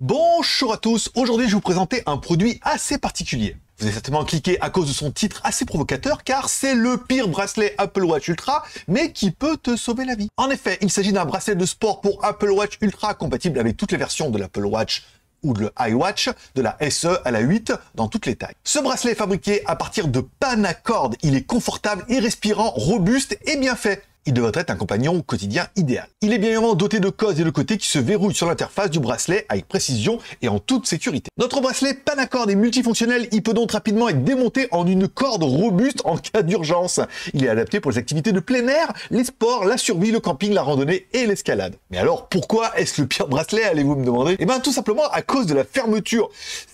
Bonjour à tous, aujourd'hui je vais vous présenter un produit assez particulier. Vous avez certainement cliqué à cause de son titre assez provocateur car c'est le pire bracelet Apple Watch Ultra mais qui peut te sauver la vie. En effet, il s'agit d'un bracelet de sport pour Apple Watch Ultra compatible avec toutes les versions de l'Apple Watch ou de l'iWatch, de la SE à la 8, dans toutes les tailles. Ce bracelet est fabriqué à partir de panacord, Il est confortable, et respirant, robuste et bien fait il devrait être un compagnon quotidien idéal. Il est bien évidemment doté de causes et de côtés qui se verrouillent sur l'interface du bracelet avec précision et en toute sécurité. Notre bracelet Panacord est multifonctionnel, il peut donc rapidement être démonté en une corde robuste en cas d'urgence. Il est adapté pour les activités de plein air, les sports, la survie, le camping, la randonnée et l'escalade. Mais alors pourquoi est-ce le pire bracelet, allez-vous me demander Eh bien tout simplement à cause de la fermeture.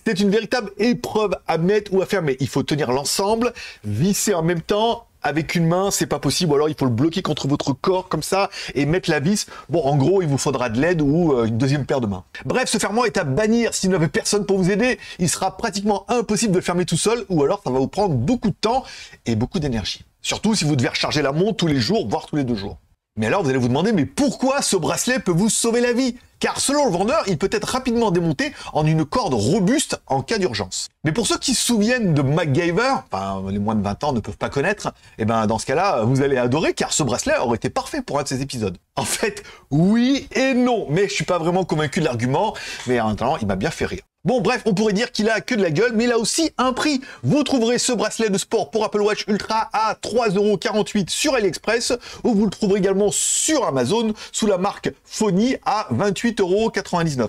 C'est une véritable épreuve à mettre ou à fermer. Il faut tenir l'ensemble, visser en même temps avec une main, c'est pas possible. Ou alors il faut le bloquer contre votre corps comme ça et mettre la vis. Bon, en gros, il vous faudra de l'aide ou euh, une deuxième paire de mains. Bref, ce ferment est à bannir. Si vous n'avez personne pour vous aider, il sera pratiquement impossible de le fermer tout seul ou alors ça va vous prendre beaucoup de temps et beaucoup d'énergie. Surtout si vous devez recharger la montre tous les jours, voire tous les deux jours. Mais alors vous allez vous demander, mais pourquoi ce bracelet peut vous sauver la vie car selon le vendeur, il peut être rapidement démonté en une corde robuste en cas d'urgence. Mais pour ceux qui se souviennent de MacGyver, enfin les moins de 20 ans ne peuvent pas connaître, et eh ben dans ce cas-là, vous allez adorer car ce bracelet aurait été parfait pour un de ces épisodes. En fait, oui et non, mais je suis pas vraiment convaincu de l'argument, mais en attendant, il m'a bien fait rire. Bon bref, on pourrait dire qu'il a que de la gueule, mais il a aussi un prix. Vous trouverez ce bracelet de sport pour Apple Watch Ultra à 3,48€ sur AliExpress, ou vous le trouverez également sur Amazon sous la marque Phony à 28,99€.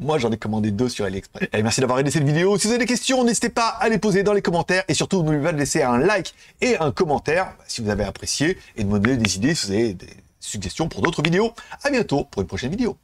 Moi, j'en ai commandé deux sur AliExpress. merci d'avoir regardé cette vidéo. Si vous avez des questions, n'hésitez pas à les poser dans les commentaires. Et surtout, n'oubliez pas de laisser un like et un commentaire bah, si vous avez apprécié. Et de me donner des idées si vous avez des suggestions pour d'autres vidéos. À bientôt pour une prochaine vidéo.